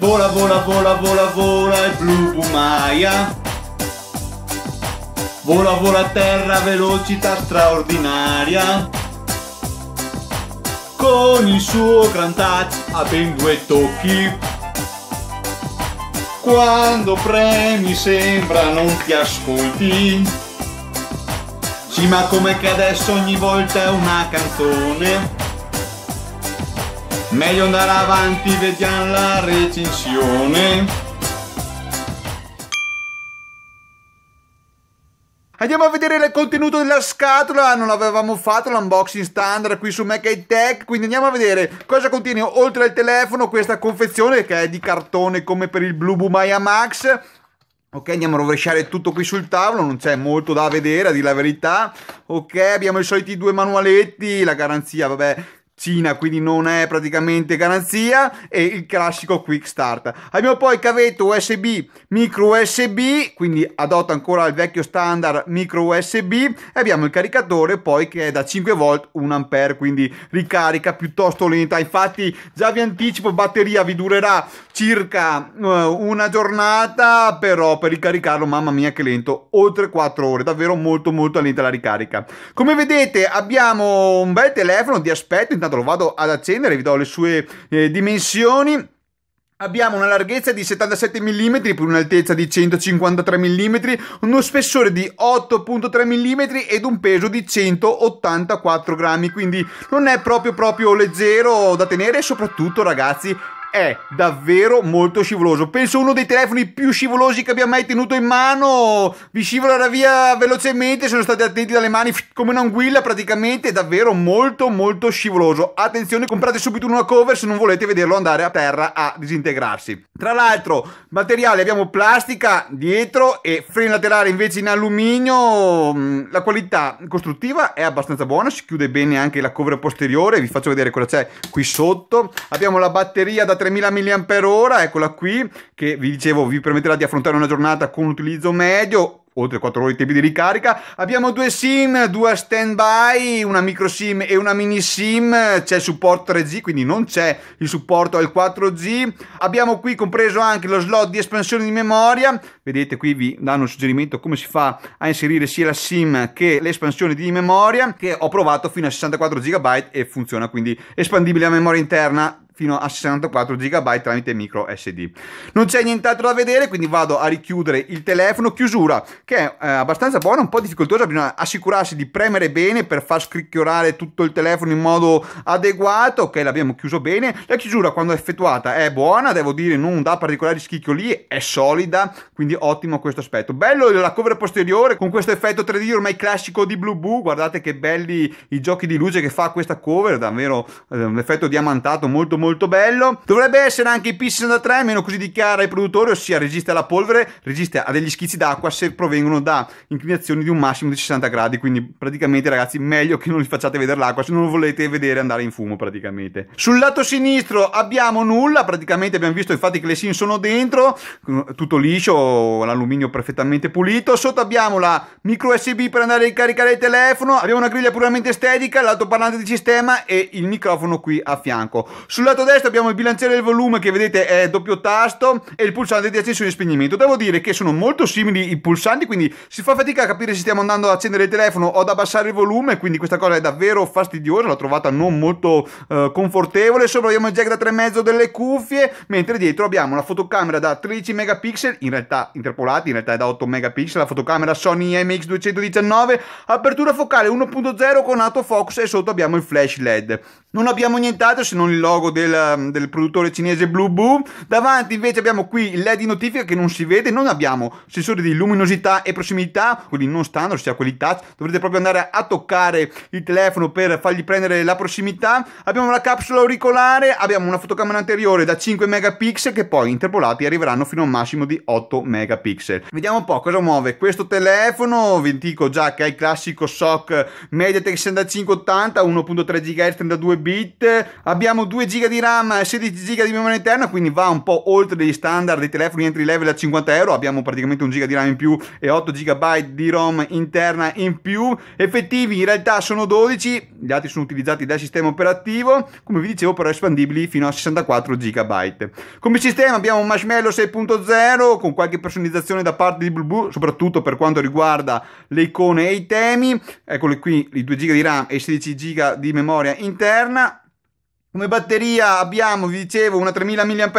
Vola, vola, vola, vola, vola il blu bumaia. Vola, vola a terra, velocità straordinaria. Con il suo gran touch a ben due tocchi. Quando premi sembra non ti ascolti. Sì, ma com'è che adesso ogni volta è una canzone? Meglio andare avanti, vediamo la recensione. Andiamo a vedere il contenuto della scatola, non avevamo fatto l'unboxing standard qui su Mac and Tech, quindi andiamo a vedere cosa contiene oltre al telefono questa confezione che è di cartone come per il Blue Maya Max. Ok, andiamo a rovesciare tutto qui sul tavolo, non c'è molto da vedere, a dire la verità. Ok, abbiamo i soliti due manualetti, la garanzia, vabbè, Cina, quindi non è praticamente garanzia, e il classico quick start. Abbiamo poi cavetto USB, micro USB, quindi adotta ancora il vecchio standard micro USB, e abbiamo il caricatore poi che è da 5 volt 1 A, quindi ricarica piuttosto lenta. Infatti già vi anticipo, batteria vi durerà circa uh, una giornata, però per ricaricarlo, mamma mia che lento, oltre 4 ore, davvero molto molto lenta la ricarica. Come vedete abbiamo un bel telefono di aspetto, intanto calcolato, lo vado ad accendere, vi do le sue eh, dimensioni. Abbiamo una larghezza di 77 mm per un'altezza di 153 mm, uno spessore di 8.3 mm ed un peso di 184 grammi, quindi non è proprio proprio leggero da tenere soprattutto ragazzi è davvero molto scivoloso. Penso uno dei telefoni più scivolosi che abbia mai tenuto in mano. Vi scivola via velocemente, sono stati attenti dalle mani come un'anguilla praticamente. È davvero molto molto scivoloso. Attenzione, comprate subito una cover se non volete vederlo andare a terra a disintegrarsi. Tra l'altro, materiale abbiamo plastica dietro e freno laterale invece in alluminio. Mm, la qualità costruttiva è abbastanza buona, si chiude bene anche la cover posteriore. Vi faccio vedere cosa c'è qui sotto. Abbiamo la batteria da 3000 mAh, eccola qui, che vi dicevo vi permetterà di affrontare una giornata con un utilizzo medio, oltre 4 ore di tempi di ricarica. Abbiamo due SIM, due standby, una micro SIM e una mini SIM. C'è il supporto 3G, quindi non c'è il supporto al 4G. Abbiamo qui compreso anche lo slot di espansione di memoria. Vedete qui vi danno un suggerimento come si fa a inserire sia la SIM che l'espansione di memoria che ho provato fino a 64 GB e funziona quindi espandibile a memoria interna fino a 64 GB tramite micro SD. Non c'è nient'altro da vedere, quindi vado a richiudere il telefono. Chiusura che è eh, abbastanza buona, un po' difficoltosa, bisogna assicurarsi di premere bene per far scricchiolare tutto il telefono in modo adeguato. Ok, l'abbiamo chiuso bene. La chiusura quando effettuata è buona, devo dire, non dà particolari schicchioli, è solida, quindi ottimo questo aspetto. Bello la cover posteriore con questo effetto 3D ormai classico di Blue Boo, guardate che belli i giochi di luce che fa questa cover, davvero eh, un effetto diamantato molto molto molto bello. Dovrebbe essere anche il P63, meno così dichiara il produttore, ossia resiste alla polvere, resiste a degli schizzi d'acqua se provengono da inclinazioni di un massimo di 60 gradi, quindi praticamente ragazzi meglio che non li facciate vedere l'acqua se non volete vedere andare in fumo praticamente. Sul lato sinistro abbiamo nulla, praticamente abbiamo visto infatti che le SIM sono dentro, tutto liscio, l'alluminio perfettamente pulito, sotto abbiamo la micro USB per andare a ricaricare il telefono, abbiamo una griglia puramente estetica, l'altoparlante di sistema e il microfono qui a fianco. Sul lato destro abbiamo il bilanciere del volume che vedete è doppio tasto e il pulsante di accensione e spegnimento. Devo dire che sono molto simili i pulsanti, quindi si fa fatica a capire se stiamo andando ad accendere il telefono o ad abbassare il volume, quindi questa cosa è davvero fastidiosa, l'ho trovata non molto eh, confortevole. Sopra abbiamo il jack da 3,5 delle cuffie, mentre dietro abbiamo la fotocamera da 13 megapixel, in realtà interpolati, in realtà è da 8 megapixel, la fotocamera Sony MX219, apertura focale 1.0 con autofocus e sotto abbiamo il flash LED. Non abbiamo nient'altro se non il logo del del, um, del produttore cinese Blue Boo. Davanti invece abbiamo qui il LED di notifica che non si vede, non abbiamo sensori di luminosità e prossimità, quindi non standard, ossia quelli touch, dovrete proprio andare a toccare il telefono per fargli prendere la prossimità. Abbiamo la capsula auricolare, abbiamo una fotocamera anteriore da 5 megapixel che poi interpolati arriveranno fino a un massimo di 8 megapixel. Vediamo un po' cosa muove questo telefono, vi dico già che è il classico SOC MediaTek 6580 1.3 GHz 32 bit, abbiamo 2 GB di RAM e 16 GB di memoria interna, quindi va un po' oltre gli standard dei telefoni entry level a 50 euro. Abbiamo praticamente 1 GB di RAM in più e 8 GB di ROM interna in più. Effettivi in realtà sono 12, gli altri sono utilizzati dal sistema operativo, come vi dicevo, però espandibili fino a 64 GB. Come sistema abbiamo un Marshmallow 6.0 con qualche personalizzazione da parte di BlueBlue, soprattutto per quanto riguarda le icone e i temi. Eccole qui, i 2 GB di RAM e 16 GB di memoria interna come batteria abbiamo, vi dicevo, una 3000 mAh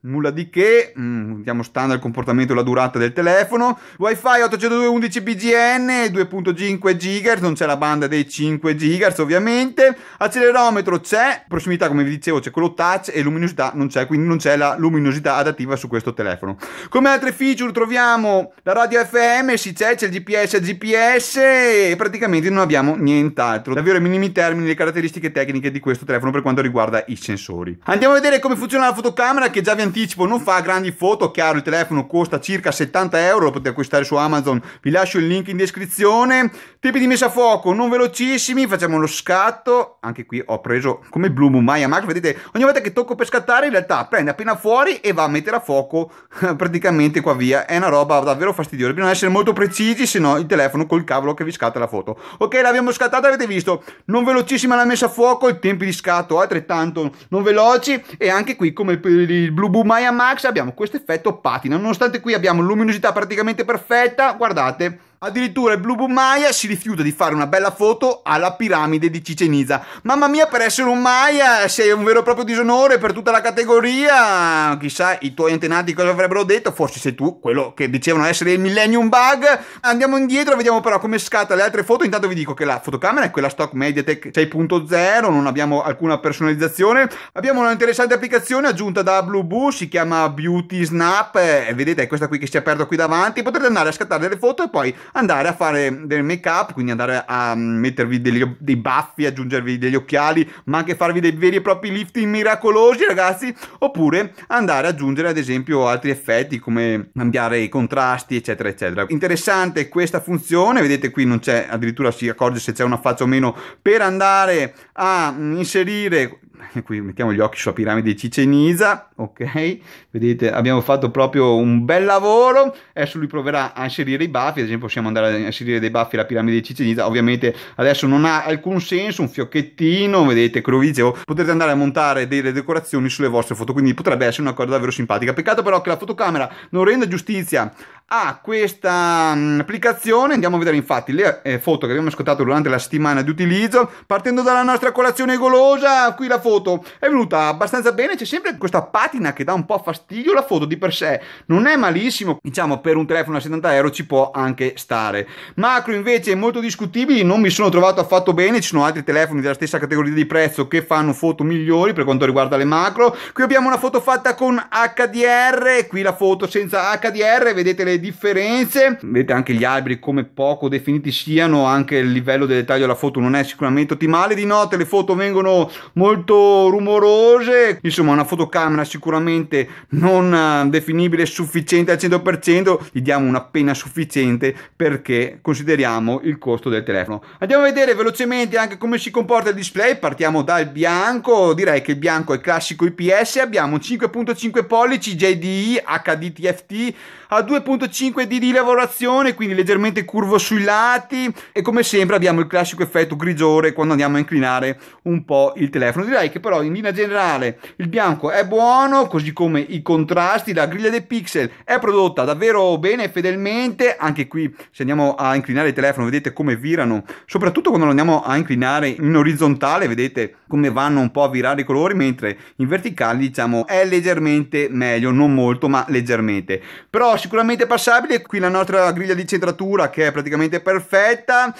Nulla di che, andiamo mm, diamo standard comportamento e la durata del telefono. WiFi 80211 BGN 2.5 GHz, non c'è la banda dei 5 GHz ovviamente. Accelerometro c'è, prossimità come vi dicevo c'è quello touch e luminosità non c'è, quindi non c'è la luminosità adattiva su questo telefono. Come altre feature troviamo la radio FM, sì c'è, c'è il GPS e GPS e praticamente non abbiamo nient'altro. Davvero ai minimi termini le caratteristiche tecniche di questo telefono per quanto riguarda i sensori. Andiamo a vedere come funziona la fotocamera che già vi anticipo, non fa grandi foto, chiaro, il telefono costa circa 70 euro, lo potete acquistare su Amazon, vi lascio il link in descrizione. Tempi di messa a fuoco non velocissimi, facciamo lo scatto, anche qui ho preso come Blue Moon Maya Max, vedete, ogni volta che tocco per scattare in realtà prende appena fuori e va a mettere a fuoco praticamente qua via, è una roba davvero fastidiosa, bisogna essere molto precisi, se no il telefono col cavolo che vi scatta la foto. Ok, l'abbiamo scattata, avete visto, non velocissima la messa a fuoco, i tempi di scatto altrettanto non veloci e anche qui come il Blue Moon Bumaya Max abbiamo questo effetto patina, nonostante qui abbiamo luminosità praticamente perfetta, guardate Addirittura il Blue Maya si rifiuta di fare una bella foto alla piramide di Cicenizza. Mamma mia, per essere un Maya sei un vero e proprio disonore per tutta la categoria. Chissà i tuoi antenati cosa avrebbero detto, forse sei tu quello che dicevano essere il Millennium Bug. Andiamo indietro, vediamo però come scatta le altre foto. Intanto vi dico che la fotocamera è quella stock Mediatek 6.0, non abbiamo alcuna personalizzazione. Abbiamo una interessante applicazione aggiunta da Blue si chiama Beauty Snap. vedete, è questa qui che si è aperta qui davanti. Potrete andare a scattare delle foto e poi andare a fare del make up, quindi andare a mm, mettervi degli, dei baffi, aggiungervi degli occhiali, ma anche farvi dei veri e propri lifting miracolosi, ragazzi, oppure andare ad aggiungere ad esempio altri effetti come cambiare i contrasti, eccetera, eccetera. Interessante questa funzione, vedete qui non c'è addirittura si accorge se c'è una faccia o meno per andare a mm, inserire eh, qui mettiamo gli occhi sulla piramide di Cicenisa, ok? Vedete, abbiamo fatto proprio un bel lavoro, adesso lui proverà a inserire i baffi, ad esempio possiamo andare a inserire dei baffi alla piramide di Cicenisa, ovviamente adesso non ha alcun senso, un fiocchettino, vedete, quello vi dicevo, potete andare a montare delle decorazioni sulle vostre foto, quindi potrebbe essere una cosa davvero simpatica, peccato però che la fotocamera non renda giustizia a questa mm, applicazione, andiamo a vedere infatti le eh, foto che abbiamo ascoltato durante la settimana di utilizzo, partendo dalla nostra colazione golosa, qui la foto è venuta abbastanza bene, c'è sempre questa patina che dà un po' fastidio, la foto di per sé non è malissimo, diciamo per un telefono a 70 euro ci può anche stare. Macro invece molto discutibili, non mi sono trovato affatto bene, ci sono altri telefoni della stessa categoria di prezzo che fanno foto migliori per quanto riguarda le macro. Qui abbiamo una foto fatta con HDR, qui la foto senza HDR, vedete le differenze, vedete anche gli alberi come poco definiti siano, anche il livello del dettaglio della foto non è sicuramente ottimale. Di notte le foto vengono molto molto rumorose, insomma una fotocamera sicuramente non eh, definibile sufficiente al 100%, gli diamo una pena sufficiente perché consideriamo il costo del telefono. Andiamo a vedere velocemente anche come si comporta il display, partiamo dal bianco, direi che il bianco è classico IPS, abbiamo 5.5 pollici JDI HDTFT a 2.5 di rilavorazione, quindi leggermente curvo sui lati e come sempre abbiamo il classico effetto grigiore quando andiamo a inclinare un po' il telefono. Direi sai che però in linea generale il bianco è buono, così come i contrasti, la griglia dei pixel è prodotta davvero bene e fedelmente, anche qui se andiamo a inclinare il telefono vedete come virano, soprattutto quando lo andiamo a inclinare in orizzontale vedete come vanno un po' a virare i colori, mentre in verticale diciamo è leggermente meglio, non molto ma leggermente, però sicuramente passabile, qui la nostra griglia di centratura che è praticamente perfetta,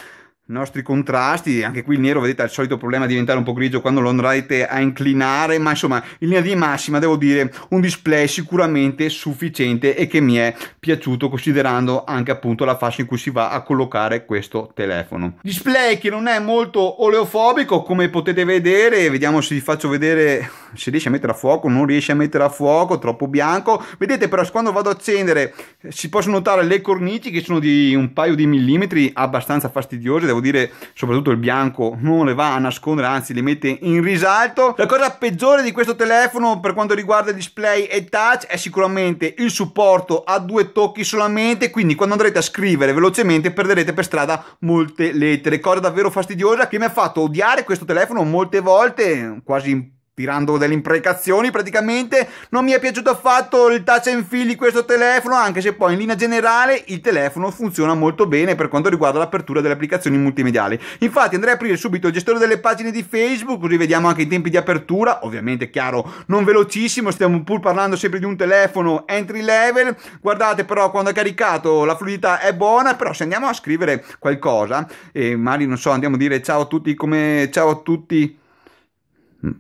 nostri contrasti, anche qui il nero vedete ha il solito problema di diventare un po' grigio quando lo andrete a inclinare, ma insomma in linea di massima devo dire un display sicuramente sufficiente e che mi è piaciuto considerando anche appunto la fascia in cui si va a collocare questo telefono. Display che non è molto oleofobico come potete vedere, vediamo se vi faccio vedere se riesce a mettere a fuoco, non riesce a mettere a fuoco, troppo bianco, vedete però quando vado ad accendere si possono notare le cornici che sono di un paio di millimetri abbastanza fastidiose, devo devo dire soprattutto il bianco non le va a nascondere anzi le mette in risalto la cosa peggiore di questo telefono per quanto riguarda display e touch è sicuramente il supporto a due tocchi solamente quindi quando andrete a scrivere velocemente perderete per strada molte lettere cosa davvero fastidiosa che mi ha fatto odiare questo telefono molte volte quasi tirando delle imprecazioni praticamente non mi è piaciuto affatto il touch and feel di questo telefono anche se poi in linea generale il telefono funziona molto bene per quanto riguarda l'apertura delle applicazioni multimediali infatti andrei a aprire subito il gestore delle pagine di Facebook così vediamo anche i tempi di apertura ovviamente chiaro non velocissimo stiamo pur parlando sempre di un telefono entry level guardate però quando è caricato la fluidità è buona però se andiamo a scrivere qualcosa e eh, magari non so andiamo a dire ciao a tutti come ciao a tutti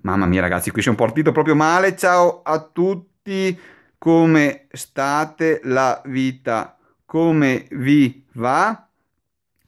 Mamma mia ragazzi, qui sono partito proprio male. Ciao a tutti, come state la vita? Come vi va?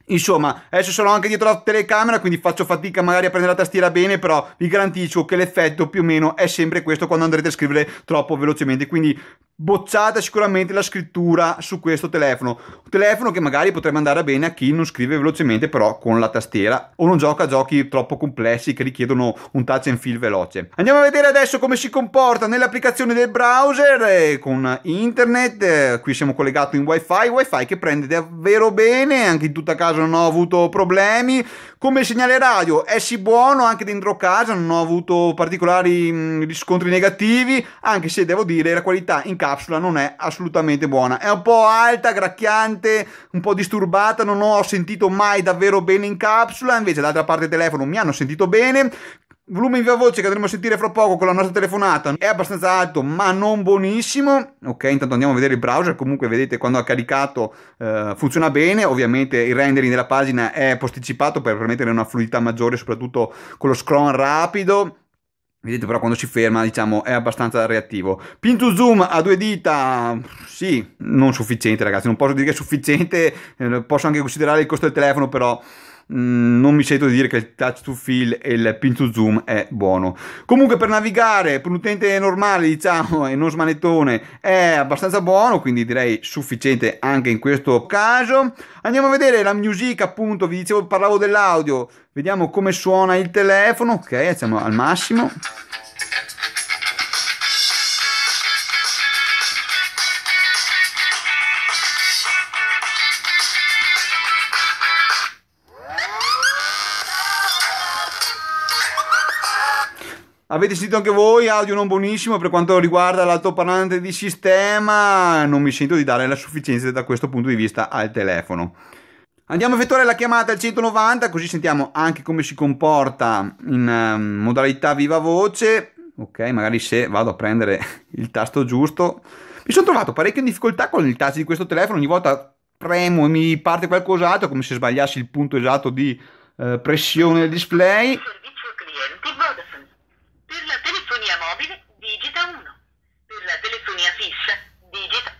Insomma, adesso sono anche dietro la telecamera, quindi faccio fatica magari a prendere la tastiera bene, però vi garantisco che l'effetto più o meno è sempre questo quando andrete a scrivere troppo velocemente. Quindi bocciata sicuramente la scrittura su questo telefono. Un telefono che magari potrebbe andare bene a chi non scrive velocemente, però con la tastiera o non gioca a giochi troppo complessi che richiedono un touch and feel veloce. Andiamo a vedere adesso come si comporta nell'applicazione del browser eh, con internet. Eh, qui siamo collegati in wifi, wifi che prende davvero bene, anche in tutta casa non ho avuto problemi. Come segnale radio è sì buono, anche dentro casa non ho avuto particolari mh, riscontri negativi, anche se devo dire la qualità in casa capsula non è assolutamente buona. È un po' alta, gracchiante, un po' disturbata, non ho sentito mai davvero bene in capsula, invece d'altra parte del telefono mi hanno sentito bene. Il Volume in via voce che andremo a sentire fra poco con la nostra telefonata è abbastanza alto ma non buonissimo. Ok, intanto andiamo a vedere il browser, comunque vedete quando ha caricato eh, funziona bene, ovviamente il rendering della pagina è posticipato per permettere una fluidità maggiore soprattutto con lo scroll rapido Vedete però quando si ferma, diciamo, è abbastanza reattivo. Pin to zoom a due dita, sì, non sufficiente ragazzi, non posso dire che è sufficiente, eh, posso anche considerare il costo del telefono però Mm, non mi sento di dire che il touch to fill e il pin to zoom è buono. Comunque per navigare, per un utente normale diciamo e non smanettone è abbastanza buono, quindi direi sufficiente anche in questo caso. Andiamo a vedere la music appunto, vi dicevo parlavo dell'audio, vediamo come suona il telefono, ok siamo al massimo. Avete sentito anche voi audio non buonissimo per quanto riguarda l'altoparlante di sistema, non mi sento di dare la sufficienza da questo punto di vista al telefono. Andiamo a effettuare la chiamata al 190 così sentiamo anche come si comporta in um, modalità viva voce. Ok, magari se vado a prendere il tasto giusto. Mi sono trovato parecchie difficoltà con il tasto di questo telefono, ogni volta premo e mi parte qualcos'altro come se sbagliassi il punto esatto di eh, pressione del display. Servizio clienti per la telefonia mobile digita 1. Per la telefonia fissa digita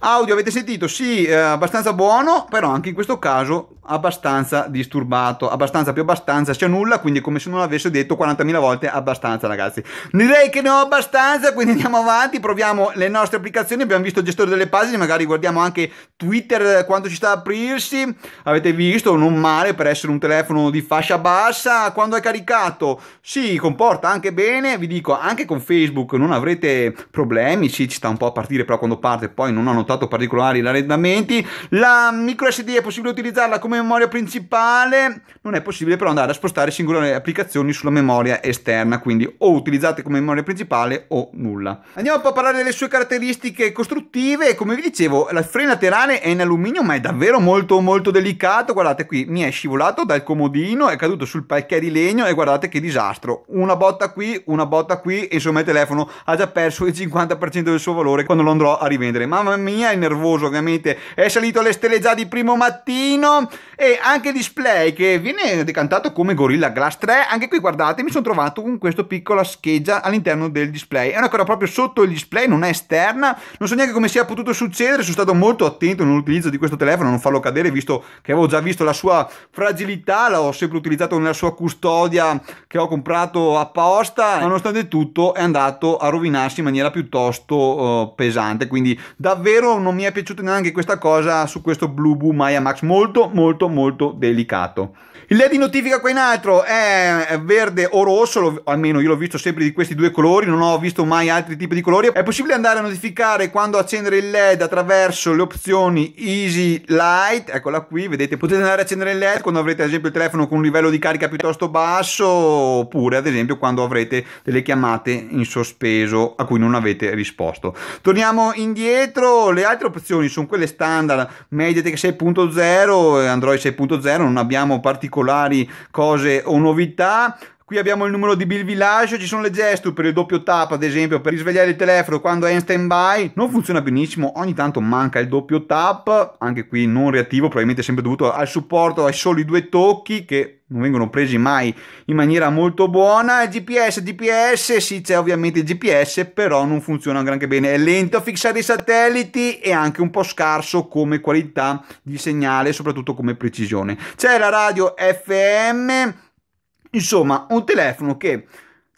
Audio avete sentito? Sì, eh, abbastanza buono, però anche in questo caso abbastanza disturbato, abbastanza più abbastanza, c'è nulla, quindi come se non l'avessi detto 40.000 volte abbastanza ragazzi. Direi che ne ho abbastanza, quindi andiamo avanti, proviamo le nostre applicazioni, abbiamo visto il gestore delle pagine, magari guardiamo anche Twitter eh, quando ci sta a aprirsi, avete visto, non male per essere un telefono di fascia bassa, quando è caricato si comporta anche bene, vi dico anche con Facebook non avrete problemi, sì ci sta un po' a partire, però quando parte poi non ho notato particolari arrendamenti, la micro SD è possibile utilizzarla come memoria principale, non è possibile però andare a spostare singole applicazioni sulla memoria esterna, quindi o utilizzate come memoria principale o nulla. Andiamo poi a parlare delle sue caratteristiche costruttive, come vi dicevo la frena laterale è in alluminio ma è davvero molto molto delicato, guardate qui mi è scivolato dal comodino, è caduto sul parquet di legno e guardate che disastro, una botta qui, una botta qui e insomma il telefono ha già perso il 50% del suo valore quando lo andrò a rivendere, mamma mia è nervoso ovviamente è salito alle stelle già di primo mattino, e anche Display che viene decantato come Gorilla Glass 3 anche qui guardate mi sono trovato con questa piccola scheggia all'interno del display è una cosa proprio sotto il display non è esterna non so neanche come sia potuto succedere sono stato molto attento nell'utilizzo di questo telefono non farlo cadere visto che avevo già visto la sua fragilità l'ho sempre utilizzato nella sua custodia che ho comprato apposta nonostante tutto è andato a rovinarsi in maniera piuttosto uh, pesante quindi davvero non mi è piaciuta neanche questa cosa su questo Blue Boo Maya Max molto molto molto molto delicato. Il LED di notifica qua in altro è verde o rosso, almeno io l'ho visto sempre di questi due colori, non ho visto mai altri tipi di colori. È possibile andare a notificare quando accendere il LED attraverso le opzioni Easy Light, eccola qui, vedete, potete andare a accendere il LED quando avrete ad esempio il telefono con un livello di carica piuttosto basso, oppure ad esempio quando avrete delle chiamate in sospeso a cui non avete risposto. Torniamo indietro, le altre opzioni sono quelle standard, Mediatek 6.0, Android 6.0, non abbiamo particolari cose o novità. Qui abbiamo il numero di Bill Village, ci sono le gesture per il doppio tap, ad esempio, per risvegliare il telefono quando è in stand-by. Non funziona benissimo, ogni tanto manca il doppio tap, anche qui non reattivo, probabilmente sempre dovuto al supporto ai soli due tocchi che non vengono presi mai in maniera molto buona. GPS, GPS, sì c'è ovviamente il GPS, però non funziona granché bene. È lento a fissare i satelliti e anche un po' scarso come qualità di segnale, soprattutto come precisione. C'è la radio FM Insomma, un telefono che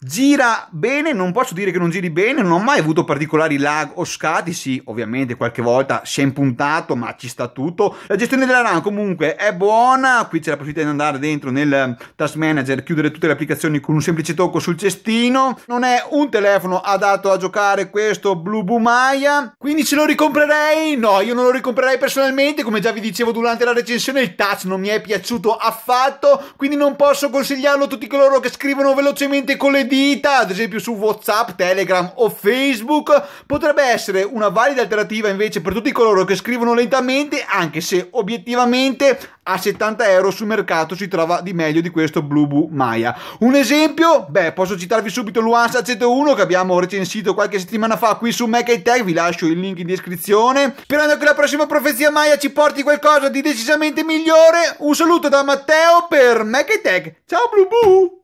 Gira bene, non posso dire che non giri bene, non ho mai avuto particolari lag o scatti, sì, ovviamente qualche volta si è impuntato, ma ci sta tutto. La gestione della RAM comunque è buona, qui c'è la possibilità di andare dentro nel ehm, task manager, chiudere tutte le applicazioni con un semplice tocco sul cestino. Non è un telefono adatto a giocare questo Blue Boomaya, quindi ce lo ricomprerei? No, io non lo ricomprerei personalmente, come già vi dicevo durante la recensione il touch non mi è piaciuto affatto, quindi non posso consigliarlo a tutti coloro che scrivono velocemente con le dita, ad esempio su WhatsApp, Telegram o Facebook, potrebbe essere una valida alternativa invece per tutti coloro che scrivono lentamente, anche se obiettivamente a 70 euro sul mercato si trova di meglio di questo Blue Boo Maya. Un esempio? Beh, posso citarvi subito Luansa 101 che abbiamo recensito qualche settimana fa qui su Mac Tech, vi lascio il link in descrizione. Sperando che la prossima profezia Maya ci porti qualcosa di decisamente migliore, un saluto da Matteo per Mac Tech. Ciao Blue Boo!